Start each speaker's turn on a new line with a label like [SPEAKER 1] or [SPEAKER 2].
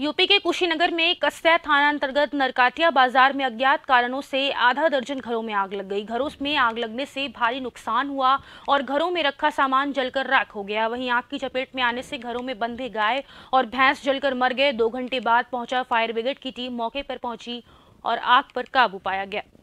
[SPEAKER 1] UP के कुशीनगर में कस्या थाना अंतर्गत नरकाटिया बाजार में अज्ञात कारणों से आधा दर्जन घरों में आग लग गई घरों में आग लगने से भारी नुकसान हुआ और घरों में रखा सामान जलकर राख हो गया वहीं आग की चपेट में आने से घरों में बंधे गाय और भैंस जलकर मर गए दो घंटे बाद पहुंचा फायर ब्रिगेड की टीम मौके पर पहुंची और आग पर काबू पाया गया